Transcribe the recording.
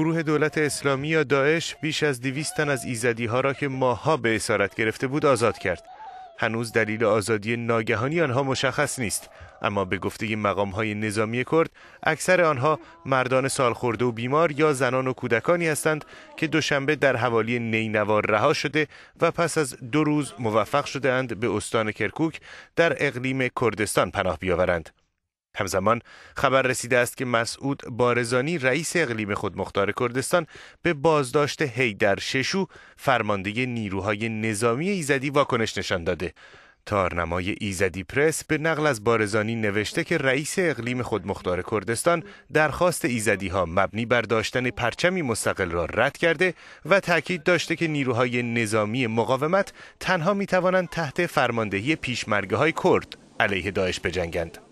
گروه دولت اسلامی یا داعش بیش از دویست تن از ایزدی ها را که ماها به اسارت گرفته بود آزاد کرد. هنوز دلیل آزادی ناگهانی آنها مشخص نیست اما به گفته مقام های نظامی کرد اکثر آنها مردان سالخورده و بیمار یا زنان و کودکانی هستند که دوشنبه در حوالی نینوار رها شده و پس از دو روز موفق شده اند به استان کرکوک در اقلیم کردستان پناه بیاورند همزمان خبر رسیده است که مسعود بارزانی رئیس اقلیم خودمختار کردستان به بازداشت هیدر ششو فرمانده نیروهای نظامی ایزدی واکنش نشان داده تارنمای ایزدی پرس به نقل از بارزانی نوشته که رئیس اقلیم خودمختار کردستان درخواست ایزدی ها مبنی بر داشتن پرچمی مستقل را رد کرده و تاکید داشته که نیروهای نظامی مقاومت تنها می توانند تحت فرماندهی پیشمرگه های کرد علیه داعش بجنگند.